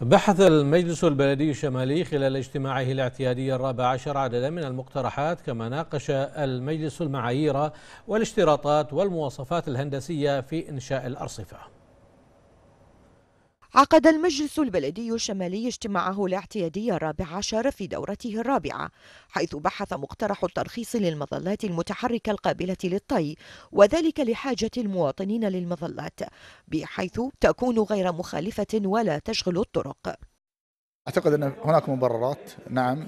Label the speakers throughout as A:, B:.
A: بحث المجلس البلدي الشمالي خلال اجتماعه الاعتيادي الرابع عشر عددا من المقترحات كما ناقش المجلس المعايير والاشتراطات والمواصفات الهندسية في إنشاء الأرصفة
B: عقد المجلس البلدي الشمالي اجتماعه الاعتيادي الرابع عشر في دورته الرابعة حيث بحث مقترح الترخيص للمظلات المتحركة القابلة للطي وذلك لحاجة المواطنين للمظلات بحيث تكون غير مخالفة ولا تشغل الطرق
C: أعتقد أن هناك مبررات نعم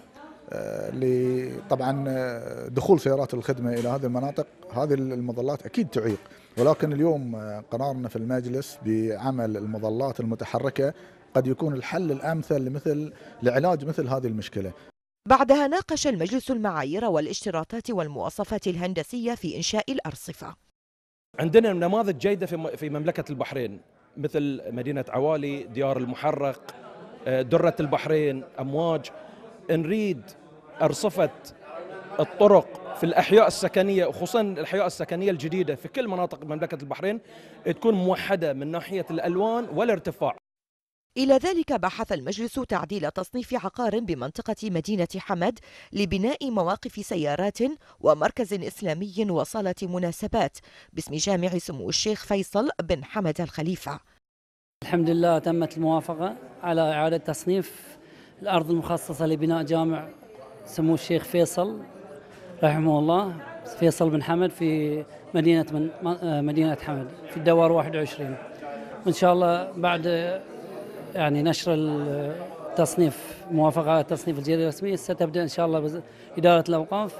C: آه، طبعا آه، دخول سيارات الخدمه الى هذه المناطق هذه المظلات اكيد تعيق ولكن اليوم آه، قرارنا في المجلس بعمل المظلات المتحركه قد يكون الحل الامثل لمثل لعلاج مثل هذه المشكله
B: بعدها ناقش المجلس المعايير
D: والاشتراطات والمواصفات الهندسيه في انشاء الارصفه عندنا نماذج جيده في مملكه البحرين مثل مدينه عوالي ديار المحرق دره البحرين امواج نريد أرصفة الطرق في الأحياء السكنية وخصوصا الأحياء السكنية الجديدة في كل مناطق مملكة البحرين تكون موحدة من ناحية الألوان والارتفاع إلى ذلك بحث
B: المجلس تعديل تصنيف عقار بمنطقة مدينة حمد لبناء مواقف سيارات ومركز إسلامي وصالة مناسبات باسم جامع سمو
E: الشيخ فيصل بن حمد الخليفة الحمد لله تمت الموافقة على إعادة تصنيف الأرض المخصصة لبناء جامع سمو الشيخ فيصل رحمه الله فيصل بن حمد في مدينة من مدينة حمد في الدوار 21 وإن شاء الله بعد يعني نشر التصنيف موافقة على التصنيف الجديد الرسمي ستبدأ إن شاء الله إدارة الأوقاف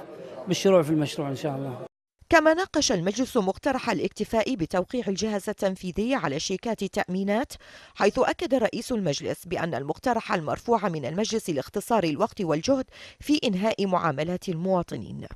E: بالشروع في المشروع إن شاء الله كما ناقش المجلس مقترح الاكتفاء
B: بتوقيع الجهاز التنفيذي على شيكات التأمينات حيث أكد رئيس المجلس بأن المقترح المرفوع من المجلس لاختصار الوقت والجهد في إنهاء معاملات
C: المواطنين